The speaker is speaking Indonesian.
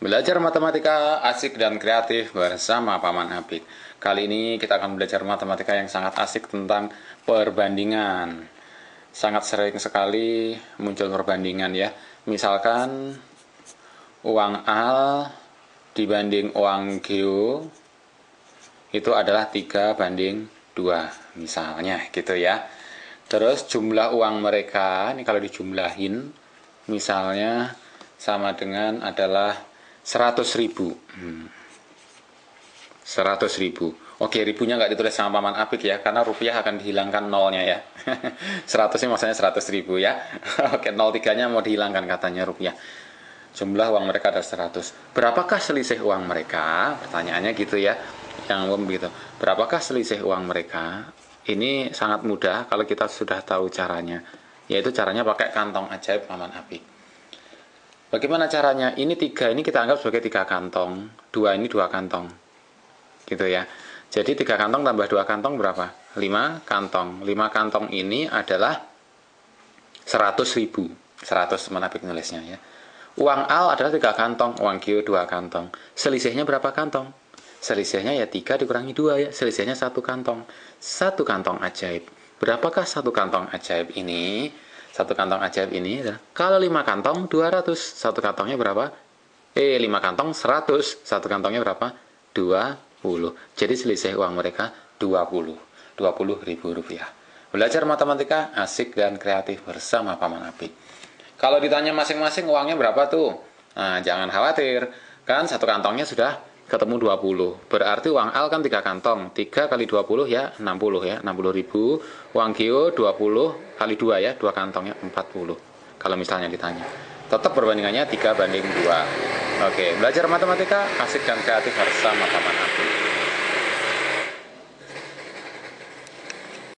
Belajar matematika asik dan kreatif bersama Paman Apik. Kali ini kita akan belajar matematika yang sangat asik tentang perbandingan. Sangat sering sekali muncul perbandingan ya. Misalkan uang Al dibanding uang Q itu adalah 3 banding 2 misalnya gitu ya. Terus jumlah uang mereka ini kalau dijumlahin misalnya sama dengan adalah seratus ribu seratus hmm. ribu oke ribunya nggak ditulis sama paman Apik ya karena rupiah akan dihilangkan nolnya ya seratusnya maksudnya seratus ribu ya oke nol tiganya mau dihilangkan katanya rupiah jumlah uang mereka ada seratus. berapakah selisih uang mereka pertanyaannya gitu ya yang umum begitu berapakah selisih uang mereka ini sangat mudah kalau kita sudah tahu caranya yaitu caranya pakai kantong ajaib paman apik. Bagaimana caranya? Ini tiga ini kita anggap sebagai tiga kantong. Dua ini dua kantong. Gitu ya. Jadi tiga kantong tambah dua kantong berapa? Lima kantong. Lima kantong ini adalah seratus ribu. Seratus menapik nulisnya ya. Uang al adalah tiga kantong, uang q dua kantong. Selisihnya berapa kantong? Selisihnya ya tiga dikurangi dua ya. Selisihnya satu kantong. Satu kantong ajaib. Berapakah satu kantong ajaib ini? satu kantong ajaib ini adalah kalau lima kantong 200 satu kantongnya berapa eh lima kantong 100 satu kantongnya berapa 20 jadi selisih uang mereka 20 20 ribu rupiah belajar matematika asik dan kreatif bersama Paman Api kalau ditanya masing-masing uangnya berapa tuh nah jangan khawatir kan satu kantongnya sudah ketemu 20. Berarti uang al kan 3 kantong. 3 kali 20 ya 60 ya, 60 ribu. Uang Gio 20 kali 2 ya, 2 kantongnya 40. Kalau misalnya ditanya. Tetap perbandingannya 3 banding 2. Oke, belajar matematika asik dan kreatif harus sama teman aku.